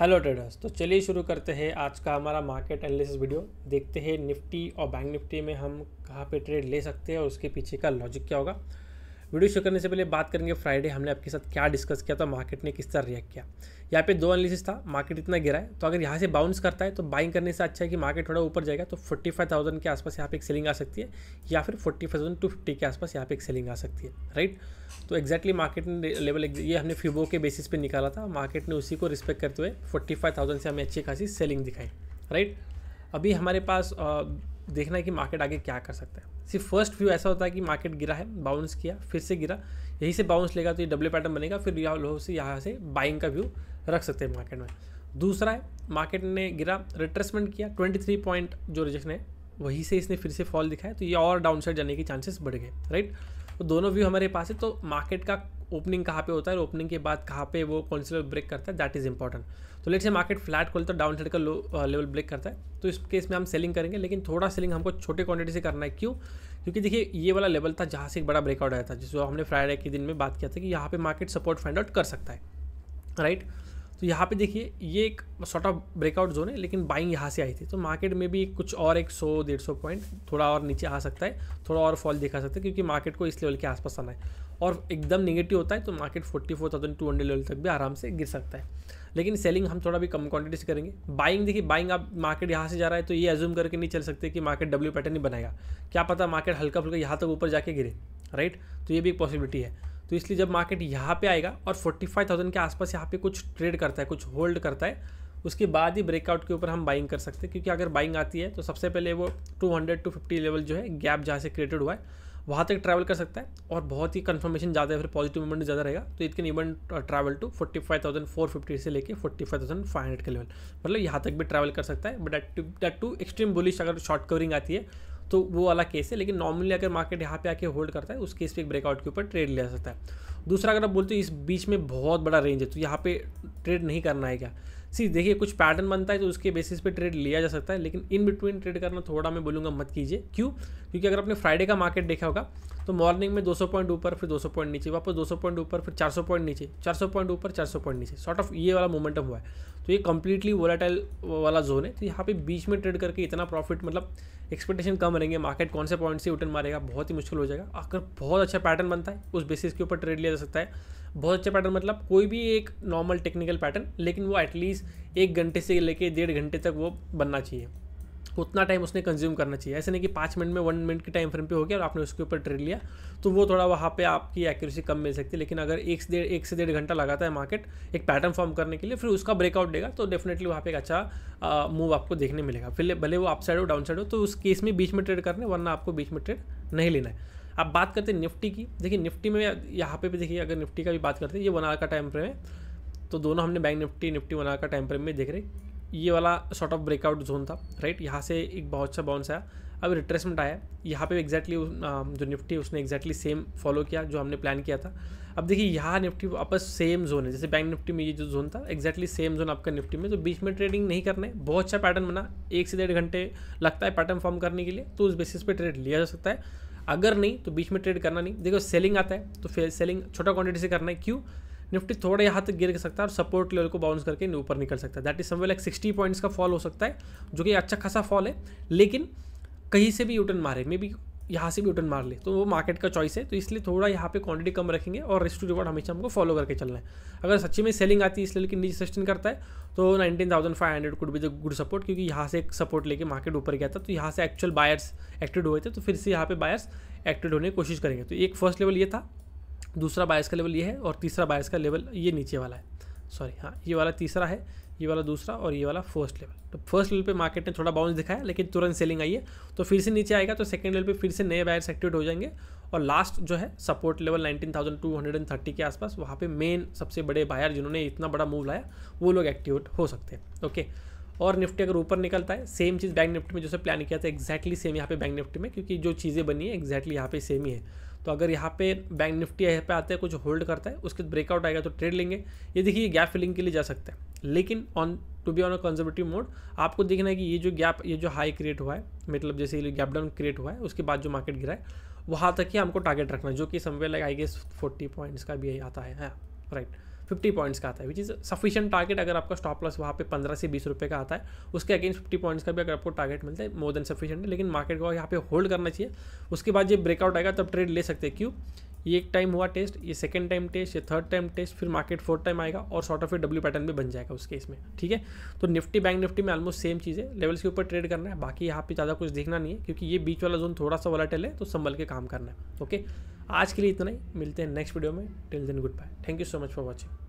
Hello traders तो चलिए शुरू करते हैं आज का हमारा मार्केट एनालिसिस वीडियो देखते हैं निफ्टी और बैंक निफ्टी में हम कहाँ पे ट्रेड ले सकते हैं और उसके पीछे का लॉजिक क्या होगा वीडियो शुरू करने से पहले बात करेंगे फ्राइडे हमने आपके साथ क्या डिस्कस किया था मार्केट ने किस तरह रिएक्ट किया यहाँ पे दो एनालिसिस था मार्केट इतना गिरा है तो अगर यहाँ से बाउंस करता है तो बाइंग करने से अच्छा है कि मार्केट थोड़ा ऊपर जाएगा तो फोर्टी फाइव थाउजेंड के आसपास यहाँ पे एक सेलिंग आ सकती है या फिर forty five thousand two fifty के आसपास यहाँ पे एक सेलिंग आ सकती है राइट तो एक्जैक्टली मार्केट ने लेवल ये हमने फ्यूबो के बेसिस पर निकाला था मार्केट ने उसी को रिस्पेक्ट करते हुए फोर्टी फाइव थाउजेंड से हमें अच्छी खासी सेलिंग दिखाई राइट अभी हमारे पास देखना है कि मार्केट आगे क्या कर सकता है सिर्फ फर्स्ट व्यू ऐसा होता है कि मार्केट गिरा है बाउंस किया फिर से गिरा यहीं से बाउंस लेगा तो ये डब्ल्यू पैटर्न बनेगा फिर यहाँ लोगों से यहाँ से बाइंग का व्यू रख सकते हैं मार्केट में दूसरा है मार्केट ने गिरा रिट्रेसमेंट किया 23 पॉइंट जो रिजेक्शन है वहीं से इसने फिर से फॉल दिखाया तो ये और डाउन साइड जाने के चांसेस बढ़ गए राइट तो दोनों व्यू हमारे पास है तो मार्केट का ओपनिंग कहाँ पे होता है और ओपनिंग के बाद कहाँ पे वो कौन से लेवल ब्रेक करता है दैट इज़ इंपॉर्टेंट तो लेट से मार्केट फ्लैट खोलता है डाउन साइड का लो लेवल ब्रेक करता है तो इस केस में हम सेलिंग करेंगे लेकिन थोड़ा सेलिंग हमको छोटे क्वांटिटी से करना है क्यों क्योंकि देखिए ये वाला लेवल था जहाँ से एक बड़ा ब्रेकआउट आया था जिसको हमने फ्राइडे के दिन में बात किया था कि यहाँ पर मार्केट सपोर्ट फाइंड आउट कर सकता है राइट right? तो यहाँ पे देखिए ये एक सॉर्ट ऑफ ब्रेकआउट जोन है लेकिन बाइंग यहाँ से आई थी तो मार्केट में भी कुछ और एक सौ डेढ़ सौ पॉइंट थोड़ा और नीचे आ सकता है थोड़ा और फॉल दिखा सकता है क्योंकि मार्केट को इस लेवल के आसपास आना है और एकदम नेगेटिव होता है तो market forty four thousand two hundred level तक भी आराम से गिर सकता है लेकिन सेलिंग हम थोड़ा भी कम क्वांटिटी से करेंगे बाइंग देखिए बाइंग आप मार्केट यहाँ से जा रहा है तो ये एज्यूम करके नहीं चल सकते कि मार्केट डब्ल्यू पैटर्न ही बनाएगा क्या पता मार्केट हल्का फुल्का यहाँ तक ऊपर जाके गिरे राइट तो ये भी एक पॉसिबिलिटी है तो इसलिए जब मार्केट यहाँ पे आएगा और 45,000 के आसपास यहाँ पे कुछ ट्रेड करता है कुछ होल्ड करता है उसके बाद ही ब्रेकआउट के ऊपर हम बाइंग कर सकते हैं क्योंकि अगर बाइंग आती है तो सबसे पहले वो 200 टू 50 लेवल जो है गैप जहाँ से क्रिएटेड हुआ है वहाँ तक ट्रैवल कर सकता है और बहुत ही कन्फर्मेशन ज़्यादा है फिर पॉजिटिव मूवमेंट ज़्यादा रहेगा तो it can even travel two fifty से फाइव हंड्रेड के लेवल मतलब यहाँ तक भी ट्रैवल कर सकता है but that too extreme bullish अगर शॉर्ट कवरिंग आती है तो वो वाला केस है लेकिन नॉर्मली अगर मार्केट यहाँ पे आके होल्ड करता है उस केस पे एक ब्रेकआउट के ऊपर ट्रेड लिया जाता सकता है दूसरा अगर आप बोलते हो इस बीच में बहुत बड़ा रेंज है तो यहाँ पे ट्रेड नहीं करना है क्या सी देखिए कुछ पैटर्न बनता है तो उसके बेसिस पे ट्रेड लिया जा सकता है लेकिन इन बिटवीन ट्रेड करना थोड़ा मैं बोलूँगा मत कीजिए क्यों क्योंकि अगर आपने फ्राइडे का मार्केट देखा होगा तो मॉर्निंग में 200 पॉइंट ऊपर फिर 200 पॉइंट नीचे वापस 200 पॉइंट ऊपर फिर 400 पॉइंट नीचे 400 पॉइंट ऊपर 400 पॉइंट नीचे सॉर्ट ऑफ ये वाला मोमेंटम हुआ है तो ये कंप्लीटली वोलाटाइल वाला जोन है तो यहाँ पे बीच में ट्रेड करके इतना प्रॉफिट मतलब एक्सपेक्टेशन कम रहेंगे मार्केट कौन से पॉइंट से उठन मारेगा बहुत ही मुश्किल हो जाएगा अगर बहुत अच्छा पैटर्न बनता है उस बेसिस के ऊपर ट्रेड लिया जा सकता है बहुत अच्छे पैटर्न मतलब कोई भी एक नॉर्मल टेक्निकल पैटर्न लेकिन वो एटलीस्ट एक घंटे से लेके डेढ़ घंटे तक वो बनना चाहिए उतना टाइम उसने कंज्यूम करना चाहिए ऐसे नहीं कि पाँच मिनट में वन मिनट के टाइम फ्रेम पे हो गया और आपने उसके ऊपर ट्रेड लिया तो वो थोड़ा वहाँ पे आपकी एक्यूरेसी कम मिल सकती है लेकिन अगर एक से डेढ़ एक से डेढ़ घंटा लगाता है मार्केट एक पैटर्न फॉर्म करने के लिए फिर उसका ब्रेकआउट देगा तो डेफिनेटली वहाँ पे एक अच्छा मूव आपको देखने मिलेगा फिर भले वो अप साइड हो डाउन साइड हो तो उस केस में बीच में ट्रेड करने वरना आपको बीच में ट्रेड नहीं लेना है अब बात करते हैं निफ्टी की देखिए निफ्टी में यहाँ पे भी देखिए अगर निफ्टी का भी बात करते हैं ये वन आर का टाइम फ्रेम है तो दोनों हमने bank Nifty Nifty one R का टाइम फ्रेम में देख रहे ये वाला शॉर्ट ऑफ ब्रेकआउट जोन था राइट यहाँ से एक बहुत अच्छा बाउंस आया अब रिट्रेसमेंट आया यहाँ पे एग्जैक्टली जो निफ्टी है उसने एग्जैक्टली सेम फॉलो किया जो हमने प्लान किया था अब देखिए यहाँ निफ्टी वापस सेम जोन है जैसे बैंक निफ्टी में ये जो जोन था एक्जैक्टली सेम जोन आपका निफ्टी में तो बीच में ट्रेडिंग नहीं करना है बहुत अच्छा पैटर्न बना एक से डेढ़ घंटे लगता है पैटर्न फॉर्म करने के लिए तो उस बेसिस पे ट्रेड लिया जा सकता है अगर नहीं तो बीच में ट्रेड करना नहीं देखो सेलिंग आता है तो फिर सेलिंग छोटा क्वांटिटी से करना है क्यों निफ्टी थोड़ा यहाँ तक गिर सकता है और सपोर्ट लेवल को बाउंस करके ऊपर निकल सकता है that is somewhere like sixty points का फॉल हो सकता है जो कि अच्छा खासा फॉल है लेकिन कहीं से भी यूटर्न मारे मे बी यहाँ से भी रिटर्न मार ले तो वो मार्केट का चॉइस है तो इसलिए थोड़ा यहाँ पे क्वांटिटी कम रखेंगे और रिस्क टू रिवॉर्ड हमेशा हमको फॉलो करके चलना है अगर सच्ची में सेलिंग आती है इसलिए लेकिन नीचे सस्टेन करता है तो nineteen thousand five hundred could भी द गुड सपोर्ट क्योंकि यहाँ से एक सपोर्ट लेके मार्केट ऊपर गया था तो यहाँ से एक्चुअल बायर्स एक्टिव हुए थे तो फिर से यहाँ पे बायर्स एक्टिव होने की कोशिश करेंगे तो एक फर्स्ट लेवल ये था दूसरा बायर्स का लेवल ये है और तीसरा बायस का लेवल ये नीचे वाला है सॉरी हाँ ये वाला तीसरा है ये वाला दूसरा और ये वाला फर्स्ट लेवल तो फर्स्ट लेवल पे मार्केट ने थोड़ा बाउंस दिखाया लेकिन तुरंत सेलिंग आई है तो फिर से नीचे आएगा तो सेकंड लेवल पे फिर से नए बायर्स एक्टिवेट हो जाएंगे और लास्ट जो है सपोर्ट लेवल 19,230 के आसपास वहाँ पे मेन सबसे बड़े बायर जिन्होंने इतना बड़ा मूव लाया वो लोग एक्टिवेट हो सकते हैं ओके और निफ्टी अगर ऊपर निकलता है सेम चीज़ बैंक निफ्टी में जैसे प्लान किया था एक्जैक्टली सेम यहाँ पे बैंक निफ्टी में क्योंकि जो चीज़ें बनी है एक्जैक्टली यहाँ पे सेम ही है तो अगर यहाँ पे बैंक निफ्टी यहाँ पे आते हैं कुछ होल्ड करता है उसके ब्रेकआउट आएगा तो ट्रेड लेंगे ये देखिए गैप फिलिंग के लिए जा सकते हैं लेकिन on to be on a conservative mode आपको देखना है कि ये जो गैप ये जो हाई क्रिएट हुआ है मतलब जैसे ये गैप डाउन क्रिएट हुआ है उसके बाद जो मार्केट गिरा है वहाँ तक ही हमको टारगेट रखना है जो कि somewhere like I guess forty points का भी आता है राइट हाँ, right. फिफ्टी पॉइंट्स का आता है विच इज़ सफिशियंट टारगेट अगर आपका स्टॉप लॉस वहाँ पे पंद्रह से बीस रुपये का आता है उसके अगेंस्ट फिफ्टी पॉइंट्स का भी अगर आपको टारगेट मिलता है मोर देन सफिशियंट है लेकिन मार्केट को यहाँ पे होल्ड करना चाहिए उसके बाद जब ब्रेकआउट आएगा तब ट्रेड ले सकते हैं क्यों ये एक टाइम हुआ टेस्ट ये सेकंड टाइम टेस्ट ये थर्ड टाइम टेस्ट फिर मार्केट फोर्थ टाइम आएगा और short of a W pattern भी बन जाएगा उस केस में ठीक है तो निफ्टी बैंक निफ्टी में ऑलमोस्ट सेम चीज़ है लेवल्स के ऊपर ट्रेड करना है बाकी यहाँ पे ज़्यादा कुछ देखना नहीं है क्योंकि ये बीच वाला जोन थोड़ा सा वाला है तो संभल के काम करना है ओके आज के लिए इतना ही मिलते हैं नेक्स्ट वीडियो में till then good bye thank you so much for watching